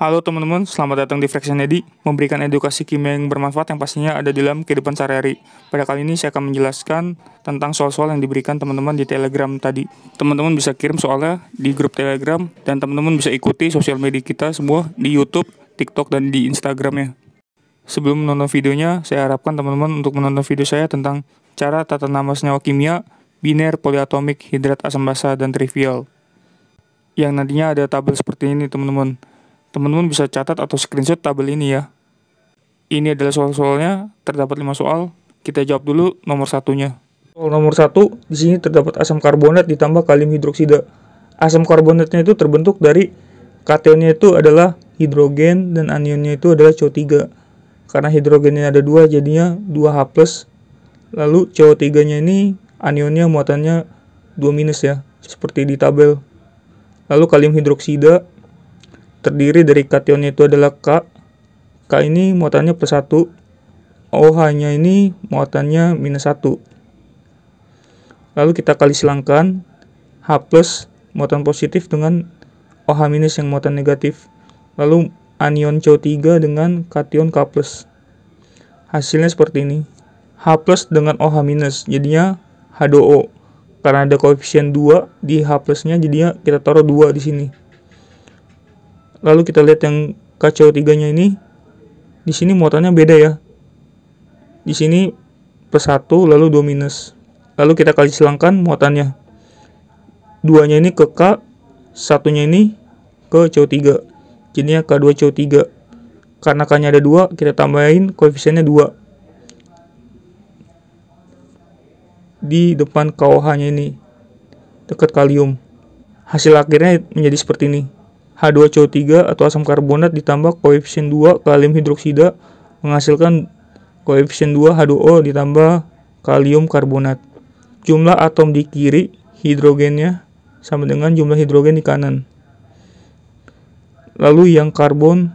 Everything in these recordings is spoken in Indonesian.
Halo teman-teman, selamat datang di Fraction Eddy, memberikan edukasi kimia yang bermanfaat yang pastinya ada di dalam kehidupan sehari-hari. Pada kali ini saya akan menjelaskan tentang soal-soal yang diberikan teman-teman di Telegram tadi. Teman-teman bisa kirim soalnya di grup Telegram dan teman-teman bisa ikuti sosial media kita semua di YouTube, TikTok, dan di Instagram ya. Sebelum menonton videonya, saya harapkan teman-teman untuk menonton video saya tentang cara tata nama senyawa kimia, biner, poliatomik, hidrat asam basa, dan trivial. Yang nantinya ada tabel seperti ini teman-teman Teman-teman bisa catat atau screenshot tabel ini ya. Ini adalah soal-soalnya, terdapat 5 soal. Kita jawab dulu nomor satunya. Soal nomor satu, di sini terdapat asam karbonat ditambah kalium hidroksida. Asam karbonatnya itu terbentuk dari kationnya itu adalah hidrogen dan anionnya itu adalah CO3. Karena hidrogennya ada dua jadinya 2H+. Lalu CO3-nya ini anionnya muatannya 2- ya, seperti di tabel. Lalu kalium hidroksida terdiri dari kation itu adalah K. K ini muatannya plus 1. OH-nya ini muatannya minus 1. Lalu kita kali silangkan H plus muatan positif dengan OH minus yang muatan negatif. Lalu anion CO3 dengan kation K plus. Hasilnya seperti ini. H plus dengan OH minus, jadinya H2O. Karena ada koefisien 2 di H plusnya, jadinya kita taruh 2 di sini lalu kita lihat yang KCO3 nya ini di sini muatannya beda ya di sini plus 1 lalu 2 minus lalu kita kali silangkan muatannya duanya ini ke K satunya ini ke CO3 jadinya K2 CO3 karena K nya ada 2 kita tambahin koefisiennya 2 di depan KOH nya ini dekat kalium hasil akhirnya menjadi seperti ini H2CO3 atau asam karbonat ditambah koefisien 2 kalium hidroksida menghasilkan koefisien 2 H2O ditambah kalium karbonat. Jumlah atom di kiri hidrogennya sama dengan jumlah hidrogen di kanan. Lalu yang karbon,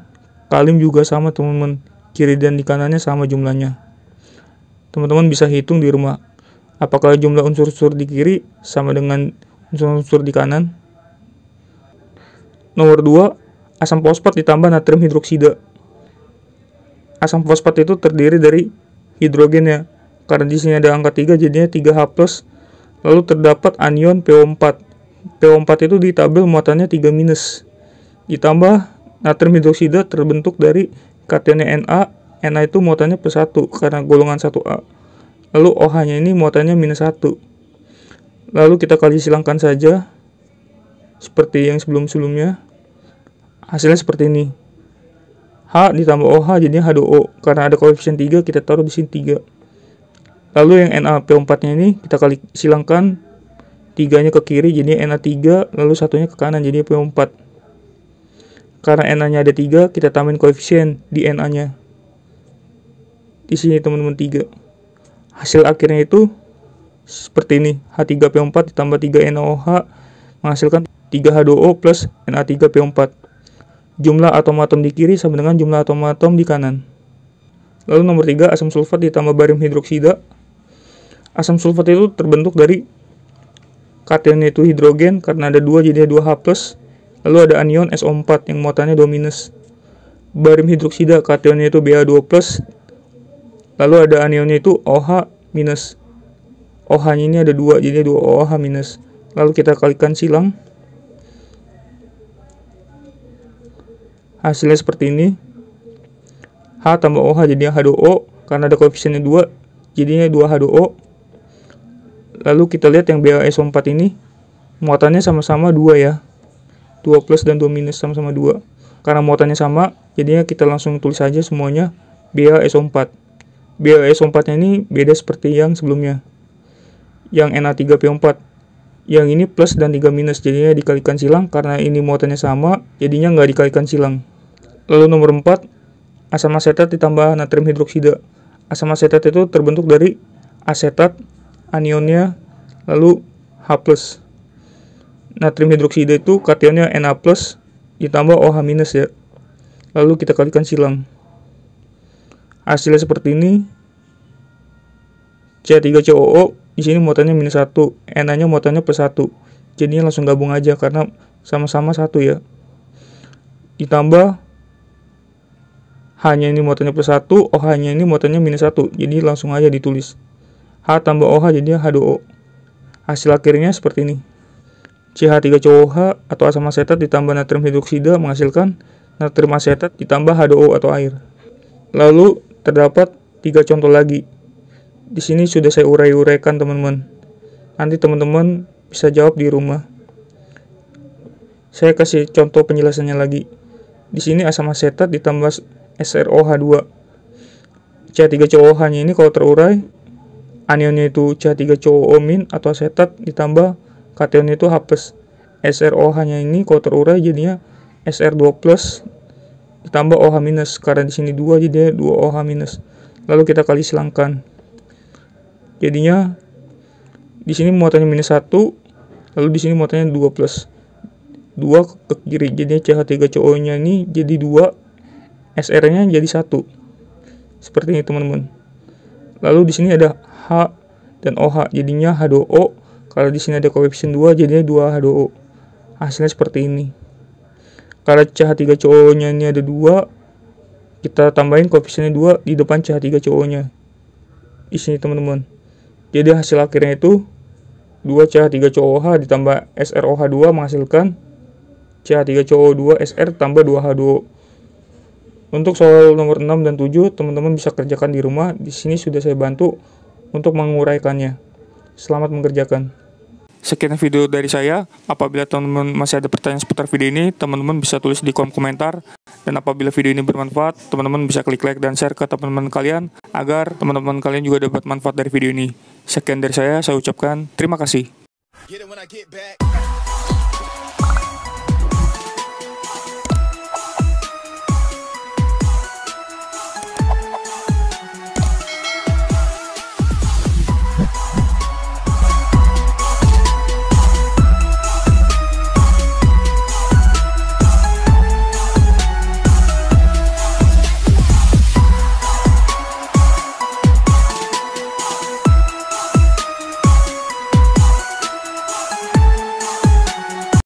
kalium juga sama teman-teman. Kiri dan di kanannya sama jumlahnya. Teman-teman bisa hitung di rumah. Apakah jumlah unsur-unsur di kiri sama dengan unsur-unsur di kanan? Nomor 2, asam fosfat ditambah natrium hidroksida. Asam fosfat itu terdiri dari hidrogennya Karena di sini ada angka 3 jadinya 3H+. Lalu terdapat anion PO4. PO4 itu di tabel muatannya 3 minus. Ditambah natrium hidroksida terbentuk dari kationnya Na. Na itu muatannya plus 1 karena golongan 1A. Lalu OH-nya ini muatannya minus 1. Lalu kita kali silangkan saja seperti yang sebelum-sebelumnya hasilnya seperti ini H ditambah OH jadinya H2O karena ada koefisien 3 kita taruh di sini 3 lalu yang NaP4 nya ini kita kali silangkan 3 nya ke kiri jadi Na3 lalu satunya ke kanan jadi P4 karena Na nya ada 3 kita tambahin koefisien di Na nya di sini teman-teman 3 hasil akhirnya itu seperti ini H3P4 ditambah 3 NaOH menghasilkan 3H2O plus na 3 po 4 Jumlah atom atom di kiri sama dengan jumlah atom atom di kanan. Lalu nomor 3, asam sulfat ditambah barium hidroksida. Asam sulfat itu terbentuk dari kation itu hidrogen karena ada 2 jadi 2H+, lalu ada anion SO4 yang muatannya 2-. minus. Barium hidroksida kationnya itu BA2+, lalu ada anionnya itu OH-. OH-nya ini ada 2 jadi 2OH-. Lalu kita kalikan silang. hasilnya seperti ini H tambah OH jadinya H2O karena ada koefisiennya 2 jadinya 2H2O lalu kita lihat yang BaSO4 ini muatannya sama-sama 2 ya 2 plus dan 2 minus sama-sama 2 karena muatannya sama jadinya kita langsung tulis aja semuanya BaSO4 BaSO4 nya ini beda seperti yang sebelumnya yang Na3PO4 yang ini plus dan 3 minus jadinya dikalikan silang karena ini muatannya sama jadinya nggak dikalikan silang Lalu nomor 4, asam asetat ditambah natrium hidroksida. Asam asetat itu terbentuk dari asetat, anionnya, lalu H+. Natrium hidroksida itu kationnya Na+, ditambah OH- ya. Lalu kita kalikan silang. Hasilnya seperti ini. C3COO di sini muatannya minus 1, Na-nya muatannya plus 1. Jadinya langsung gabung aja karena sama-sama satu ya. Ditambah H-nya ini muatannya plus 1, OH-nya ini muatannya minus 1. Jadi langsung aja ditulis. H tambah OH jadi H2O. Hasil akhirnya seperti ini. CH3COOH atau asam asetat ditambah natrium hidroksida menghasilkan natrium asetat ditambah H2O atau air. Lalu terdapat tiga contoh lagi. Di sini sudah saya urai-uraikan teman-teman. Nanti teman-teman bisa jawab di rumah. Saya kasih contoh penjelasannya lagi. Di sini asam asetat ditambah SROH2 C3COOH-nya ini kalau terurai anionnya itu C3COO- atau asetat ditambah kationnya itu H+. SROH-nya ini kalau terurai jadinya SR2+ ditambah OH- karena di sini 2 jadi 2OH-. Lalu kita kali silangkan. Jadinya di sini muatannya minus 1, lalu di sini muatannya 2+. 2 ke kiri, jadinya CH3CO-nya ini jadi 2 SR-nya jadi satu. Seperti ini teman-teman. Lalu di sini ada H dan OH, jadinya H2O. Kalau di sini ada koefisien 2, jadinya 2H2O. Hasilnya seperti ini. Karena CH3CO-nya ini ada 2, kita tambahin koefisiennya 2 di depan CH3CO-nya. Di sini, teman-teman. Jadi hasil akhirnya itu 2CH3COOH ditambah SROH2 menghasilkan CH3CO2 SR tambah 2H2O untuk soal nomor 6 dan 7, teman-teman bisa kerjakan di rumah. Di sini sudah saya bantu untuk menguraikannya. Selamat mengerjakan. Sekian video dari saya. Apabila teman-teman masih ada pertanyaan seputar video ini, teman-teman bisa tulis di kolom komentar. Dan apabila video ini bermanfaat, teman-teman bisa klik like dan share ke teman-teman kalian agar teman-teman kalian juga dapat manfaat dari video ini. Sekian dari saya, saya ucapkan terima kasih.